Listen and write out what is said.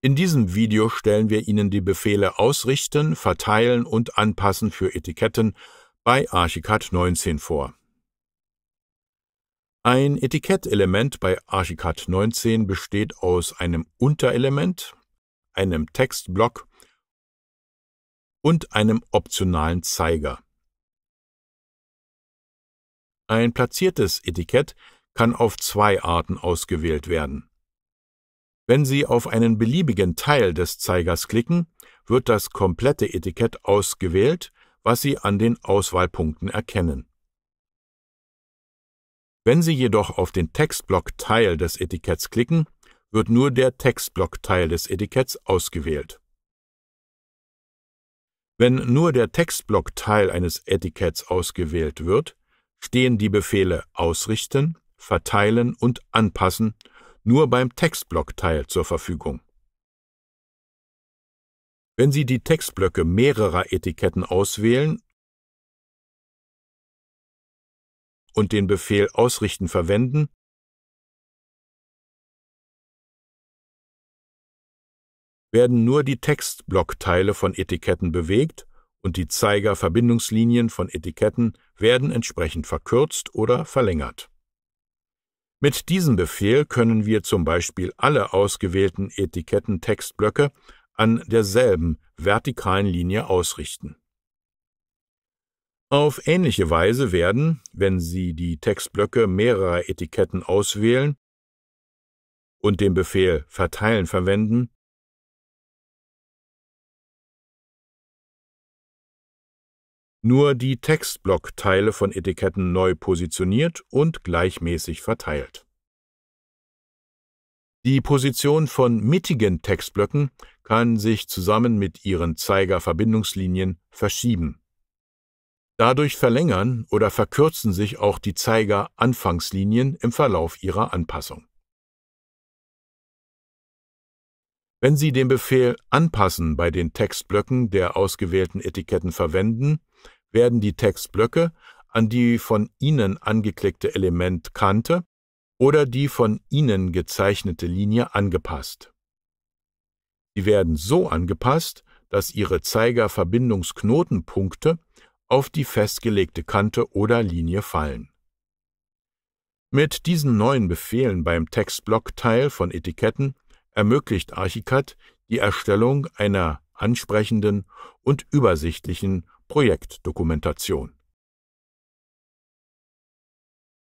In diesem Video stellen wir Ihnen die Befehle Ausrichten, Verteilen und Anpassen für Etiketten bei Archicad 19 vor. Ein Etikettelement bei Archicad 19 besteht aus einem Unterelement, einem Textblock und einem optionalen Zeiger. Ein platziertes Etikett kann auf zwei Arten ausgewählt werden. Wenn Sie auf einen beliebigen Teil des Zeigers klicken, wird das komplette Etikett ausgewählt, was Sie an den Auswahlpunkten erkennen. Wenn Sie jedoch auf den Textblock-Teil des Etiketts klicken, wird nur der Textblock-Teil des Etiketts ausgewählt. Wenn nur der Textblock-Teil eines Etiketts ausgewählt wird, stehen die Befehle Ausrichten, Verteilen und Anpassen nur beim Textblockteil zur Verfügung. Wenn Sie die Textblöcke mehrerer Etiketten auswählen und den Befehl Ausrichten verwenden, werden nur die Textblockteile von Etiketten bewegt und die Zeigerverbindungslinien von Etiketten werden entsprechend verkürzt oder verlängert. Mit diesem Befehl können wir zum Beispiel alle ausgewählten Etikettentextblöcke an derselben vertikalen Linie ausrichten. Auf ähnliche Weise werden, wenn Sie die Textblöcke mehrerer Etiketten auswählen und den Befehl Verteilen verwenden, nur die Textblockteile von Etiketten neu positioniert und gleichmäßig verteilt. Die Position von mittigen Textblöcken kann sich zusammen mit ihren Zeigerverbindungslinien verschieben. Dadurch verlängern oder verkürzen sich auch die Zeigeranfangslinien im Verlauf ihrer Anpassung. Wenn Sie den Befehl Anpassen bei den Textblöcken der ausgewählten Etiketten verwenden, werden die Textblöcke an die von Ihnen angeklickte Elementkante oder die von Ihnen gezeichnete Linie angepasst. Sie werden so angepasst, dass Ihre Zeigerverbindungsknotenpunkte auf die festgelegte Kante oder Linie fallen. Mit diesen neuen Befehlen beim Textblockteil von Etiketten ermöglicht Archicad die Erstellung einer ansprechenden und übersichtlichen Projektdokumentation.